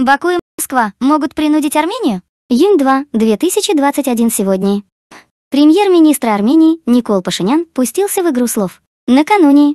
Баку и Москва могут принудить Армению? Юнь-2, 2021 сегодня. Премьер-министр Армении Никол Пашинян пустился в игру слов. Накануне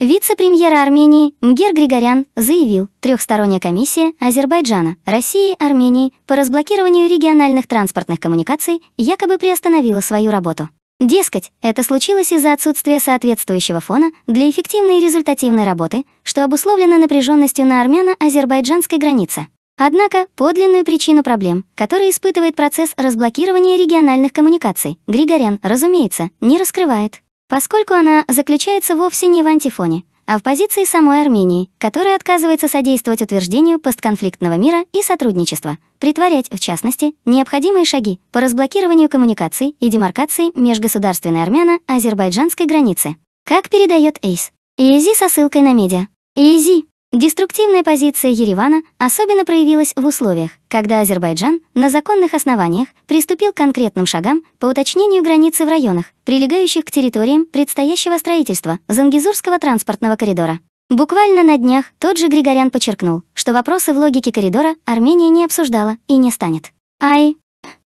вице-премьера Армении Мгер Григорян заявил, трехсторонняя комиссия Азербайджана, России, и Армении по разблокированию региональных транспортных коммуникаций якобы приостановила свою работу. Дескать, это случилось из-за отсутствия соответствующего фона для эффективной и результативной работы, что обусловлено напряженностью на армяно-азербайджанской границе. Однако подлинную причину проблем, которые испытывает процесс разблокирования региональных коммуникаций, Григорян, разумеется, не раскрывает, поскольку она заключается вовсе не в антифоне, а в позиции самой Армении, которая отказывается содействовать утверждению постконфликтного мира и сотрудничества, притворять, в частности, необходимые шаги по разблокированию коммуникаций и демаркации межгосударственной армяно-азербайджанской границы. Как передает Эйс. Изи со ссылкой на медиа. Изи. Деструктивная позиция Еревана особенно проявилась в условиях, когда Азербайджан на законных основаниях приступил к конкретным шагам по уточнению границы в районах, прилегающих к территориям предстоящего строительства Зангизурского транспортного коридора. Буквально на днях тот же Григорян подчеркнул, что вопросы в логике коридора Армения не обсуждала и не станет. Ай!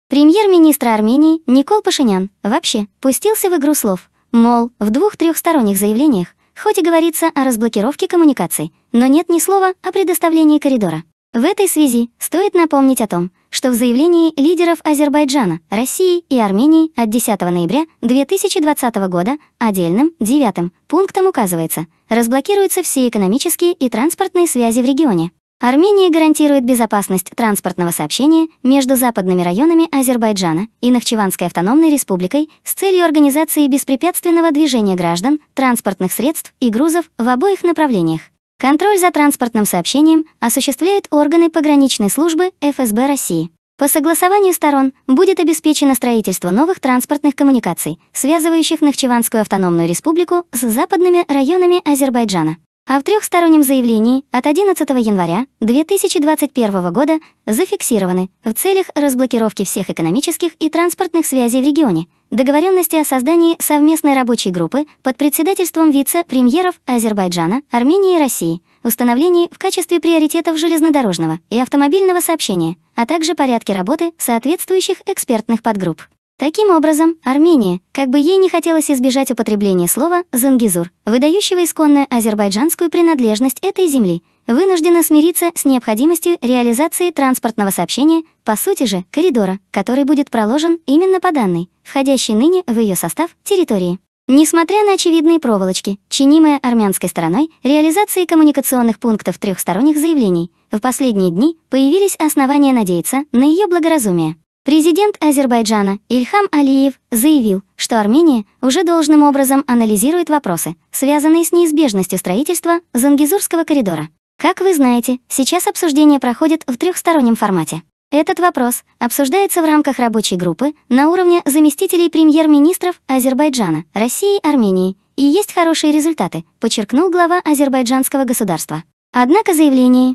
Премьер-министр Армении Никол Пашинян вообще пустился в игру слов, мол, в двух-трехсторонних заявлениях Хоть и говорится о разблокировке коммуникаций, но нет ни слова о предоставлении коридора. В этой связи стоит напомнить о том, что в заявлении лидеров Азербайджана, России и Армении от 10 ноября 2020 года отдельным, девятым пунктом указывается, разблокируются все экономические и транспортные связи в регионе. Армения гарантирует безопасность транспортного сообщения между западными районами Азербайджана и Нахчеванской автономной республикой с целью организации беспрепятственного движения граждан, транспортных средств и грузов в обоих направлениях. Контроль за транспортным сообщением осуществляют органы пограничной службы ФСБ России. По согласованию сторон будет обеспечено строительство новых транспортных коммуникаций, связывающих Нахчеванскую автономную республику с западными районами Азербайджана а в трехстороннем заявлении от 11 января 2021 года зафиксированы в целях разблокировки всех экономических и транспортных связей в регионе договоренности о создании совместной рабочей группы под председательством вице-премьеров Азербайджана, Армении и России, установлении в качестве приоритетов железнодорожного и автомобильного сообщения, а также порядке работы соответствующих экспертных подгрупп. Таким образом, Армения, как бы ей не хотелось избежать употребления слова «зангизур», выдающего исконно азербайджанскую принадлежность этой земли, вынуждена смириться с необходимостью реализации транспортного сообщения, по сути же, коридора, который будет проложен именно по данной, входящей ныне в ее состав, территории. Несмотря на очевидные проволочки, чинимые армянской стороной, реализации коммуникационных пунктов трехсторонних заявлений, в последние дни появились основания надеяться на ее благоразумие. Президент Азербайджана Ильхам Алиев заявил, что Армения уже должным образом анализирует вопросы, связанные с неизбежностью строительства Зангизурского коридора. Как вы знаете, сейчас обсуждение проходит в трехстороннем формате. Этот вопрос обсуждается в рамках рабочей группы на уровне заместителей премьер-министров Азербайджана, России и Армении, и есть хорошие результаты, подчеркнул глава азербайджанского государства. Однако заявление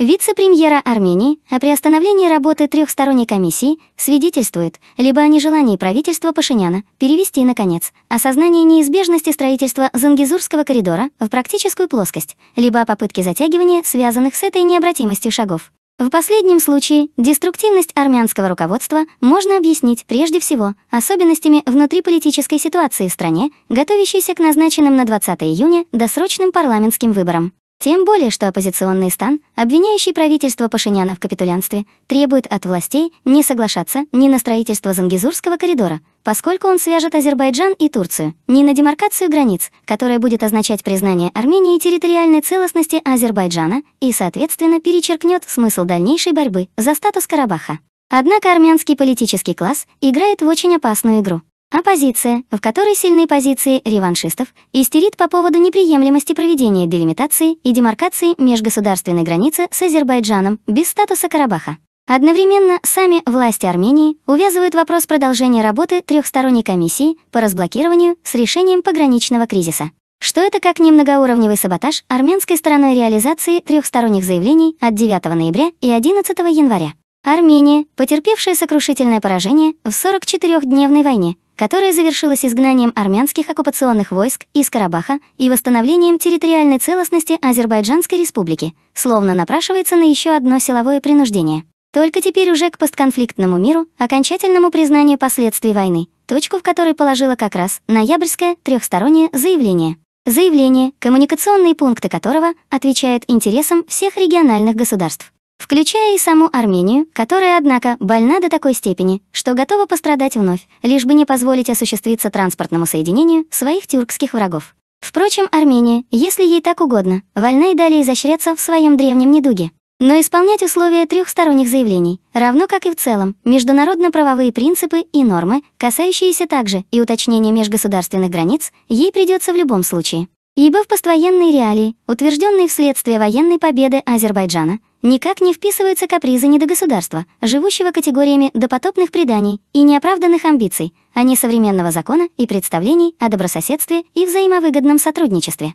Вице-премьера Армении о а приостановлении работы трехсторонней комиссии свидетельствует либо о нежелании правительства Пашиняна перевести, наконец, осознание неизбежности строительства Зангизурского коридора в практическую плоскость, либо о попытке затягивания связанных с этой необратимостью шагов. В последнем случае деструктивность армянского руководства можно объяснить прежде всего особенностями внутриполитической ситуации в стране, готовящейся к назначенным на 20 июня досрочным парламентским выборам. Тем более, что оппозиционный стан, обвиняющий правительство Пашиняна в капитулянстве, требует от властей не соглашаться ни на строительство Зангизурского коридора, поскольку он свяжет Азербайджан и Турцию, ни на демаркацию границ, которая будет означать признание Армении территориальной целостности Азербайджана и, соответственно, перечеркнет смысл дальнейшей борьбы за статус Карабаха. Однако армянский политический класс играет в очень опасную игру. Оппозиция, а в которой сильные позиции реваншистов, истерит по поводу неприемлемости проведения делимитации и демаркации межгосударственной границы с Азербайджаном без статуса Карабаха. Одновременно сами власти Армении увязывают вопрос продолжения работы трехсторонней комиссии по разблокированию с решением пограничного кризиса. Что это как не многоуровневый саботаж армянской стороной реализации трехсторонних заявлений от 9 ноября и 11 января? Армения, потерпевшая сокрушительное поражение в 44-дневной войне, которая завершилась изгнанием армянских оккупационных войск из Карабаха и восстановлением территориальной целостности Азербайджанской республики, словно напрашивается на еще одно силовое принуждение. Только теперь уже к постконфликтному миру, окончательному признанию последствий войны, точку в которой положила как раз ноябрьское трехстороннее заявление. Заявление, коммуникационные пункты которого отвечают интересам всех региональных государств включая и саму Армению, которая, однако, больна до такой степени, что готова пострадать вновь, лишь бы не позволить осуществиться транспортному соединению своих тюркских врагов. Впрочем, Армения, если ей так угодно, вольна и далее изощряться в своем древнем недуге. Но исполнять условия трехсторонних заявлений, равно как и в целом, международно-правовые принципы и нормы, касающиеся также и уточнения межгосударственных границ, ей придется в любом случае. Ибо в поствоенной реалии, утвержденной вследствие военной победы Азербайджана, никак не вписываются капризы недогосударства, живущего категориями допотопных преданий и неоправданных амбиций, а не современного закона и представлений о добрососедстве и взаимовыгодном сотрудничестве.